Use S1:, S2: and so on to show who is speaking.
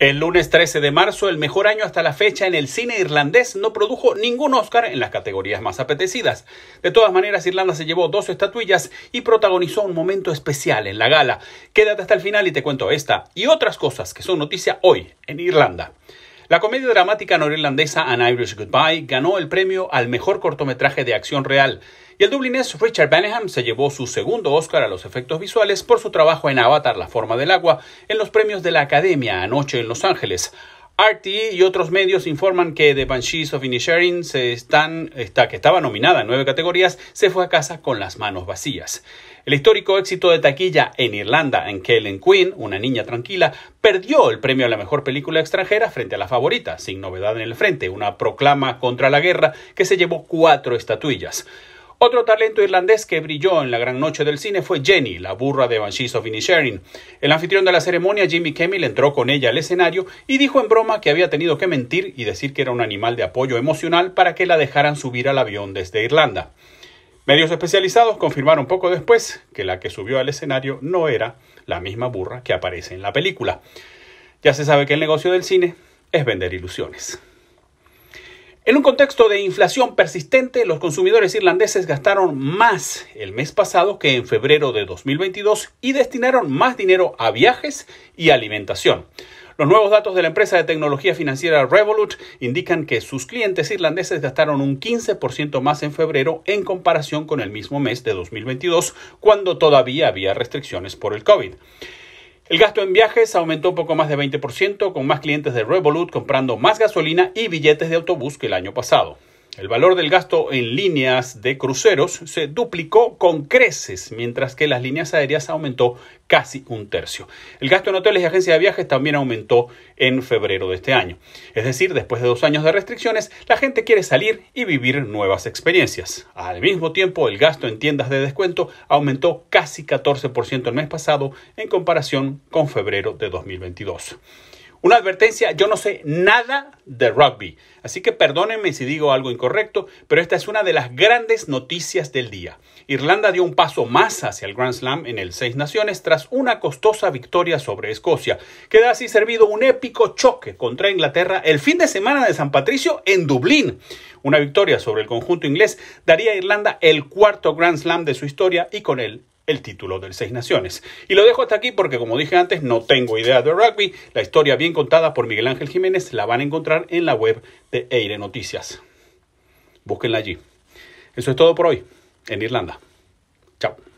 S1: El lunes 13 de marzo, el mejor año hasta la fecha en el cine irlandés, no produjo ningún Oscar en las categorías más apetecidas. De todas maneras, Irlanda se llevó dos estatuillas y protagonizó un momento especial en la gala. Quédate hasta el final y te cuento esta y otras cosas que son noticia hoy en Irlanda. La comedia dramática norirlandesa An Irish Goodbye ganó el premio al mejor cortometraje de acción real y el dublinés Richard Baneham se llevó su segundo Oscar a los efectos visuales por su trabajo en Avatar La forma del agua en los premios de la Academia anoche en Los Ángeles. RT y otros medios informan que The Banshees of Inisherin, se que estaba nominada en nueve categorías, se fue a casa con las manos vacías. El histórico éxito de taquilla en Irlanda en Kellen Quinn, Una niña tranquila, perdió el premio a la mejor película extranjera frente a la favorita, Sin novedad en el frente, una proclama contra la guerra que se llevó cuatro estatuillas. Otro talento irlandés que brilló en la gran noche del cine fue Jenny, la burra de Banshees of Inisherin. El anfitrión de la ceremonia, Jimmy Kimmel, entró con ella al escenario y dijo en broma que había tenido que mentir y decir que era un animal de apoyo emocional para que la dejaran subir al avión desde Irlanda. Medios especializados confirmaron poco después que la que subió al escenario no era la misma burra que aparece en la película. Ya se sabe que el negocio del cine es vender ilusiones. En un contexto de inflación persistente, los consumidores irlandeses gastaron más el mes pasado que en febrero de 2022 y destinaron más dinero a viajes y alimentación. Los nuevos datos de la empresa de tecnología financiera Revolut indican que sus clientes irlandeses gastaron un 15% más en febrero en comparación con el mismo mes de 2022, cuando todavía había restricciones por el COVID. El gasto en viajes aumentó un poco más de 20%, con más clientes de Revolut comprando más gasolina y billetes de autobús que el año pasado. El valor del gasto en líneas de cruceros se duplicó con creces, mientras que las líneas aéreas aumentó casi un tercio. El gasto en hoteles y agencias de viajes también aumentó en febrero de este año. Es decir, después de dos años de restricciones, la gente quiere salir y vivir nuevas experiencias. Al mismo tiempo, el gasto en tiendas de descuento aumentó casi 14% el mes pasado en comparación con febrero de 2022. Una advertencia, yo no sé nada de rugby, así que perdónenme si digo algo incorrecto, pero esta es una de las grandes noticias del día. Irlanda dio un paso más hacia el Grand Slam en el Seis Naciones tras una costosa victoria sobre Escocia. Queda así servido un épico choque contra Inglaterra el fin de semana de San Patricio en Dublín. Una victoria sobre el conjunto inglés daría a Irlanda el cuarto Grand Slam de su historia y con él el título del Seis Naciones. Y lo dejo hasta aquí porque, como dije antes, no tengo idea de rugby. La historia bien contada por Miguel Ángel Jiménez la van a encontrar en la web de Eire Noticias. Búsquenla allí. Eso es todo por hoy en Irlanda. Chao.